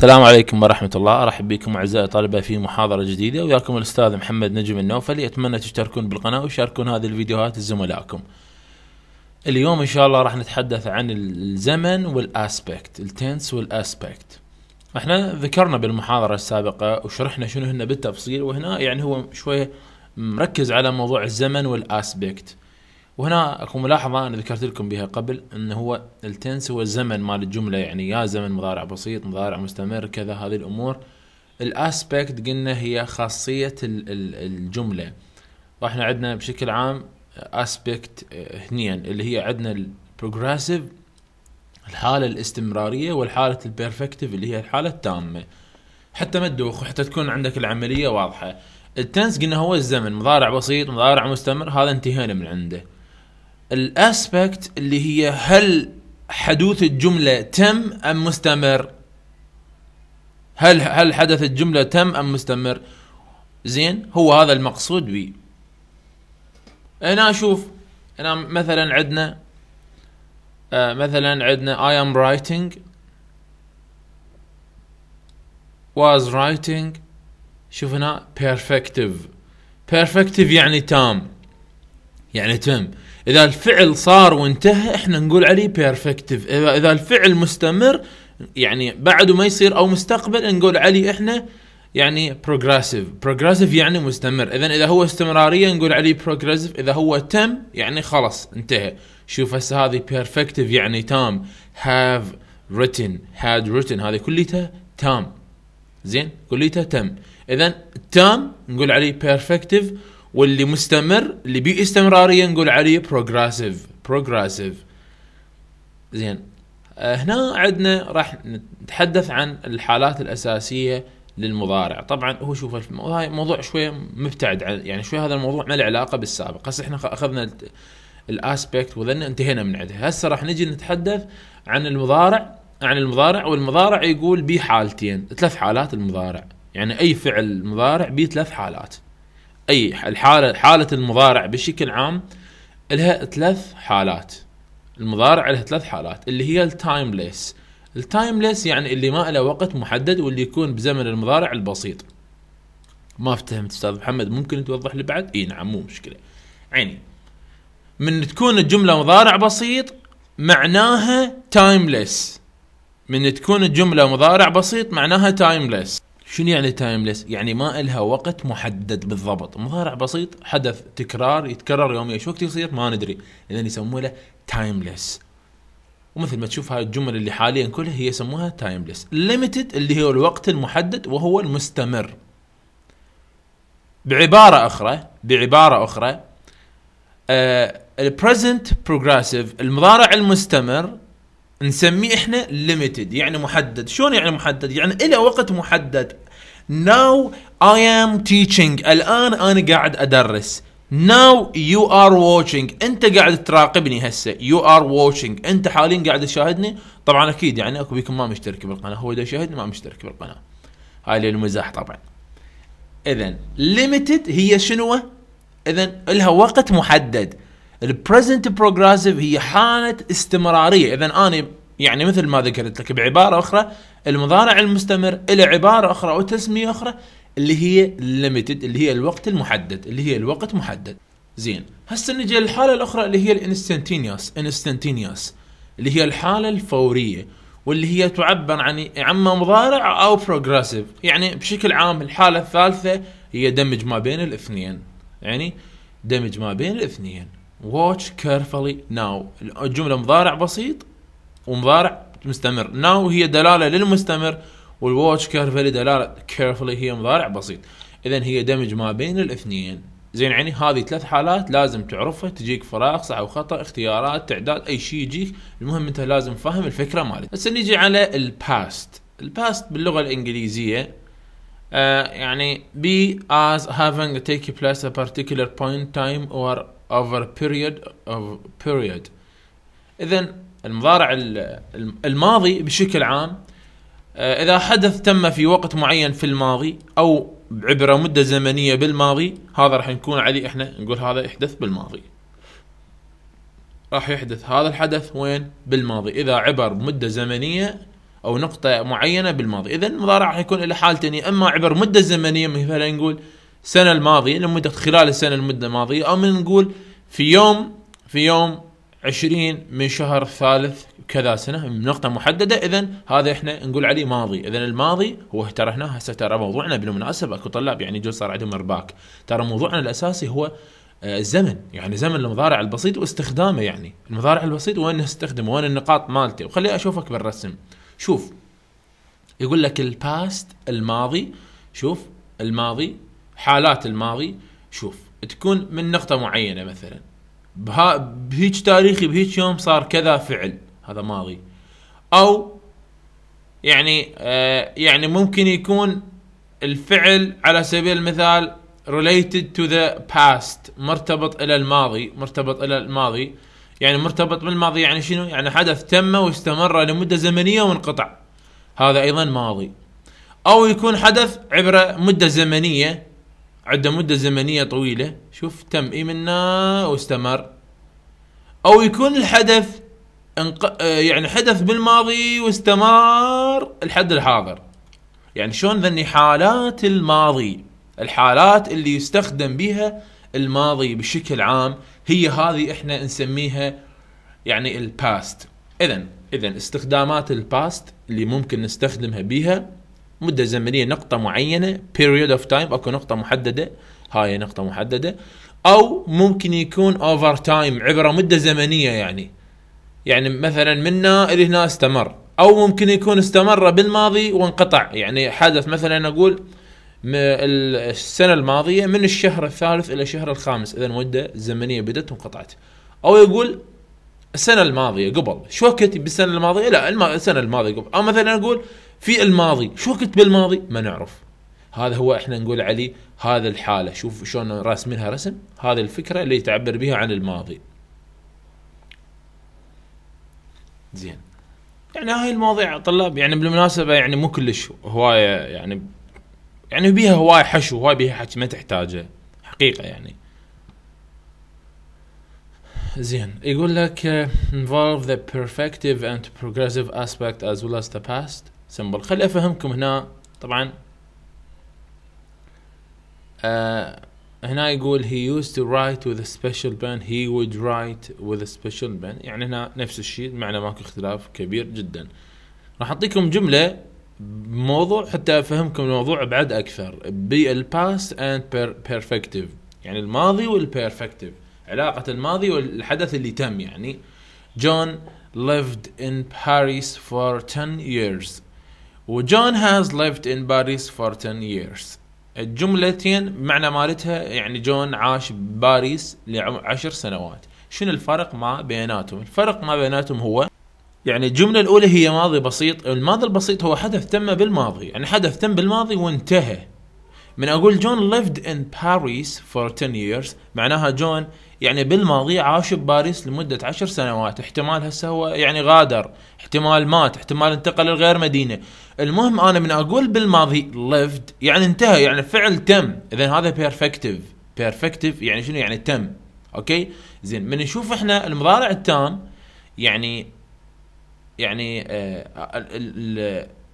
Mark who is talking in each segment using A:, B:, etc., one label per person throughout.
A: السلام عليكم ورحمة الله أرحب بكم أعزائي الطلبة في محاضرة جديدة وياكم الأستاذ محمد نجم النوفلي أتمنى تشتركون بالقناة وشاركون هذه الفيديوهات لزملائكم اليوم إن شاء الله راح نتحدث عن الزمن والأسبكت التنس والأسبكت احنا ذكرنا بالمحاضرة السابقة وشرحنا شنو هنا بالتفصيل وهنا يعني هو شوية مركز على موضوع الزمن والأسبكت وهنا اكو ملاحظه انا ذكرت لكم بها قبل ان هو التنس هو الزمن مال الجمله يعني يا زمن مضارع بسيط مضارع مستمر كذا هذه الامور الاسبكت قلنا هي خاصيه الجمله واحنا عندنا بشكل عام اسبكت آه، هنين اللي هي عندنا البروجريسيف الحاله الاستمراريه والحاله البيرفكتيف اللي هي الحاله التامه حتى ما تدوخ وحتى تكون عندك العمليه واضحه التنس قلنا هو الزمن مضارع بسيط مضارع مستمر هذا انتهينا من عنده الاسبكت اللي هي هل حدوث الجمله تم ام مستمر هل هل حدث الجمله تم ام مستمر زين هو هذا المقصود به انا اشوف انا مثلا عندنا آه مثلا عندنا I am writing was writing شوف هنا perfective perfective يعني تام يعني تم اذا الفعل صار وانتهى احنا نقول عليه بيرفكتيف اذا الفعل مستمر يعني بعده ما يصير او مستقبل نقول عليه احنا يعني بروجريسيف بروجريسيف يعني مستمر اذا اذا هو استمراريه نقول عليه بروجريسيف اذا هو تم يعني خلاص انتهى شوف هسه هذه بيرفكتيف يعني تام هاف written had written هذه كليتها تام زين كليتها تم اذا تام نقول عليه بيرفكتيف واللي مستمر اللي بي استمراريه نقول عليه بروجريسيف بروجريسيف زين آه، هنا عندنا راح نتحدث عن الحالات الاساسيه للمضارع طبعا هو شوف هاي موضوع شويه مبتعد عن يعني شوي هذا الموضوع ما له علاقه بالسابق هسه احنا اخذنا الاسبكت وذن انتهينا من عندها هسه راح نجي نتحدث عن المضارع عن المضارع والمضارع يقول بيه حالتين ثلاث حالات المضارع يعني اي فعل مضارع بيه ثلاث حالات اي الحاله حاله المضارع بشكل عام لها ثلاث حالات المضارع لها ثلاث حالات اللي هي التايمليس التايمليس يعني اللي ما له وقت محدد واللي يكون بزمن المضارع البسيط ما افتهمت استاذ محمد ممكن توضح لي بعد اي نعم مو مشكله عيني من تكون الجمله مضارع بسيط معناها تايمليس من تكون الجمله مضارع بسيط معناها تايمليس شنو يعني تايمليس؟ يعني ما إلها وقت محدد بالضبط، مضارع بسيط حدث تكرار يتكرر يوميا، شو وقت يصير؟ ما ندري، لأن يسموه له تايمليس. ومثل ما تشوف هاي الجمل اللي حاليا كلها هي يسموها تايمليس، ليمتد اللي هو الوقت المحدد وهو المستمر. بعبارة أخرى بعبارة أخرى آه، البريزنت بروجريسيف المضارع المستمر نسميه احنا ليميتد يعني محدد شلون يعني محدد يعني الى وقت محدد now I am teaching الان انا قاعد ادرس now you are watching انت قاعد تراقبني هسه you are watching انت حاليا قاعد تشاهدني طبعا اكيد يعني اكو بيكم ما مشترك بالقناه هو اذا يشاهدني ما مشترك بالقناه هاي للمزاح طبعا اذا ليميتد هي شنو اذا لها وقت محدد البريزنت بروجريسيف هي حاله استمراريه اذا انا يعني مثل ما ذكرت لك بعباره اخرى المضارع المستمر الى عباره اخرى او تسميه اخرى اللي هي ليميتد اللي هي الوقت المحدد اللي هي الوقت محدد زين هسه نجي للحاله الاخرى اللي هي الانستنتينيوس انستنتينيوس اللي هي الحاله الفوريه واللي هي تعبر عن اما مضارع او بروجريسيف يعني بشكل عام الحاله الثالثه هي دمج ما بين الاثنين يعني دمج ما بين الاثنين watch carefully now الجملة مضارع بسيط ومضارع مستمر now هي دلالة للمستمر والواتش carefully دلالة carefully هي مضارع بسيط اذا هي دمج ما بين الاثنين زين يعني هذه ثلاث حالات لازم تعرفها تجيك فراغ صح وخطا اختيارات تعداد اي شيء يجيك المهم انت لازم فاهم الفكره مالتك هسه نيجي على الباست الباست باللغه الانجليزيه آه يعني be as having take place a particular point time or over a period of period اذا المضارع الماضي بشكل عام آه، اذا حدث تم في وقت معين في الماضي او عبر مده زمنيه بالماضي هذا راح نكون عليه احنا نقول هذا يحدث بالماضي راح يحدث هذا الحدث وين بالماضي اذا عبر مده زمنيه او نقطه معينه بالماضي اذا المضارع راح يكون الى حالتين اما عبر مده زمنيه مثلا نقول السنه الماضيه لمده خلال السنه المده الماضيه او من نقول في يوم في يوم 20 من شهر ثالث كذا سنه من نقطه محدده اذا هذا احنا نقول عليه ماضي اذا الماضي هو اهترهناه هسه ترى موضوعنا بالمناسبه اكو طلاب يعني جو صار عندهم ارباك ترى موضوعنا الاساسي هو آه، الزمن يعني زمن المضارع البسيط واستخدامه يعني المضارع البسيط وين نستخدمه وين النقاط مالته وخليني اشوفك بالرسم شوف يقول لك الباست الماضي شوف الماضي حالات الماضي شوف تكون من نقطه معينه مثلا بها بهيج تاريخي بهيج يوم صار كذا فعل هذا ماضي او يعني آه يعني ممكن يكون الفعل على سبيل المثال related to the past مرتبط الى الماضي مرتبط الى الماضي يعني مرتبط بالماضي يعني شنو يعني حدث تم واستمر لمده زمنيه وانقطع هذا ايضا ماضي او يكون حدث عبر مده زمنيه عنده مده زمنيه طويله شوف تم إيه منا واستمر او يكون الحدث انق... يعني حدث بالماضي واستمر لحد الحاضر يعني شلون ذني حالات الماضي الحالات اللي يستخدم بها الماضي بشكل عام هي هذه احنا نسميها يعني الباست اذا اذا استخدامات الباست اللي ممكن نستخدمها بها مده زمنيه نقطه معينه بيريود اوف تايم اكو نقطه محدده هاي نقطه محدده او ممكن يكون اوفر تايم عبر مده زمنيه يعني يعني مثلا منا الى هنا استمر او ممكن يكون استمر بالماضي وانقطع يعني حدث مثلا اقول السنه الماضيه من الشهر الثالث الى الشهر الخامس اذا مده زمنيه بدت وانقطعت او يقول السنه الماضيه قبل شو وقت بالسنه الماضيه لا السنه الماضيه قبل او مثلا اقول في الماضي شو وقت بالماضي ما نعرف هذا هو احنا نقول عليه هذا الحاله شوف شلون راسمينها رسم هذه الفكره اللي تعبر بها عن الماضي زين يعني هاي المواضيع طلاب يعني بالمناسبه يعني مو كلش هوايه يعني يعني بيها هوايه حشو هواي بيها حكي ما تحتاجه حقيقه يعني زين يقول لك uh, involve the perfective and progressive aspect as well as the past symbol خلي افهمكم هنا طبعا uh, هنا يقول he used to write with a special pen he would write with a special pen يعني هنا نفس الشيء المعنى ماكو اختلاف كبير جدا راح اعطيكم جمله بموضوع حتى افهمكم الموضوع بعد اكثر بالباست اند بيرفكتيف يعني الماضي والبيرفكتيف علاقة الماضي والحدث اللي تم يعني جون lived in Paris for 10 years وجون has lived in Paris for 10 years الجملتين معنى مالتها يعني جون عاش بباريس لعشر سنوات شنو الفرق ما بيناتهم الفرق ما بيناتهم هو يعني الجملة الأولى هي ماضي بسيط الماضي البسيط هو حدث تم بالماضي يعني حدث تم بالماضي وانتهى من اقول جون lived in Paris for 10 years معناها جون يعني بالماضي عاش بباريس لمدة عشر سنوات احتمال هسه هو يعني غادر احتمال مات احتمال انتقل لغير مدينة المهم انا من اقول بالماضي lived يعني انتهى يعني فعل تم اذا هذا بيرفكتيف بيرفكتيف يعني شنو يعني تم اوكي زين من نشوف احنا المضارع التام يعني يعني آه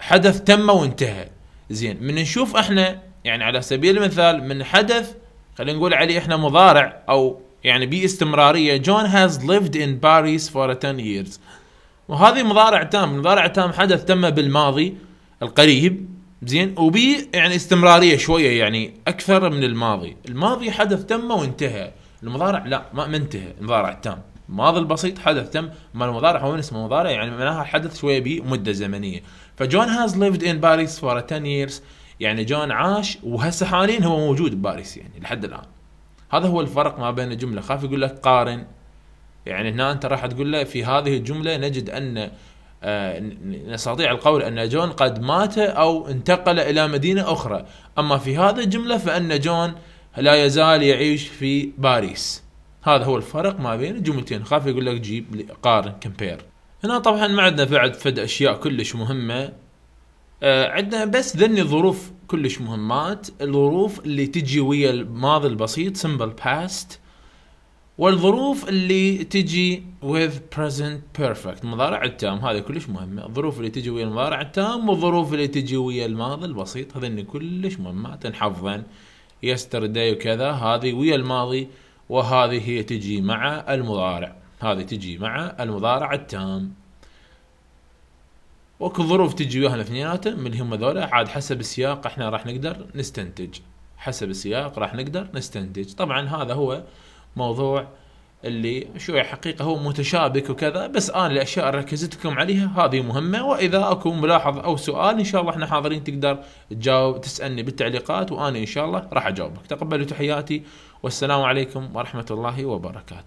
A: الحدث تم وانتهى زين من نشوف احنا يعني على سبيل المثال من حدث خلينا نقول عليه احنا مضارع او يعني باستمراريه جون هاز ليفد ان باريس فور 10 ييرز وهذه مضارع تام مضارع تام حدث تم بالماضي القريب زين وبي يعني استمراريه شويه يعني اكثر من الماضي الماضي حدث تم وانتهى المضارع لا ما انتهى المضارع تام الماضي البسيط حدث تم ما المضارع هو اسمه مضارع يعني معناها حدث شويه بمده زمنيه فجون هاز ليفد ان باريس فور 10 ييرز يعني جون عاش وهسه حاليا هو موجود بباريس يعني لحد الان هذا هو الفرق ما بين الجمله خاف يقول لك قارن يعني هنا انت راح تقول له في هذه الجمله نجد ان آه نستطيع القول ان جون قد مات او انتقل الى مدينه اخرى، اما في هذه الجمله فان جون لا يزال يعيش في باريس. هذا هو الفرق ما بين الجملتين، خاف يقول لك جيب قارن كمبير. هنا طبعا ما عندنا بعد فد اشياء كلش مهمه آه، عندنا بس ذني ظروف كلش مهمات الظروف اللي تجي ويا الماضي البسيط simple past والظروف اللي تجي with present perfect مضارع التام هذه كلش مهمة الظروف اللي تجي ويا المضارع التام والظروف اللي تجي ويا الماضي البسيط هذين كلش مهمات تنحفظا yesterday وكذا هذه ويا الماضي وهذه هي تجي مع المضارع هذه تجي مع المضارع التام واكو ظروف تجي وياهم الاثنيناتهم اللي هم ذولا عاد حسب السياق احنا راح نقدر نستنتج حسب السياق راح نقدر نستنتج طبعا هذا هو موضوع اللي شوي حقيقة هو متشابك وكذا بس أنا الأشياء اللي ركزتكم عليها هذه مهمة وإذا أكو ملاحظ أو سؤال إن شاء الله إحنا حاضرين تقدر تجاوب تسألني بالتعليقات وأنا إن شاء الله راح أجاوبك تقبلوا تحياتي والسلام عليكم ورحمة الله وبركاته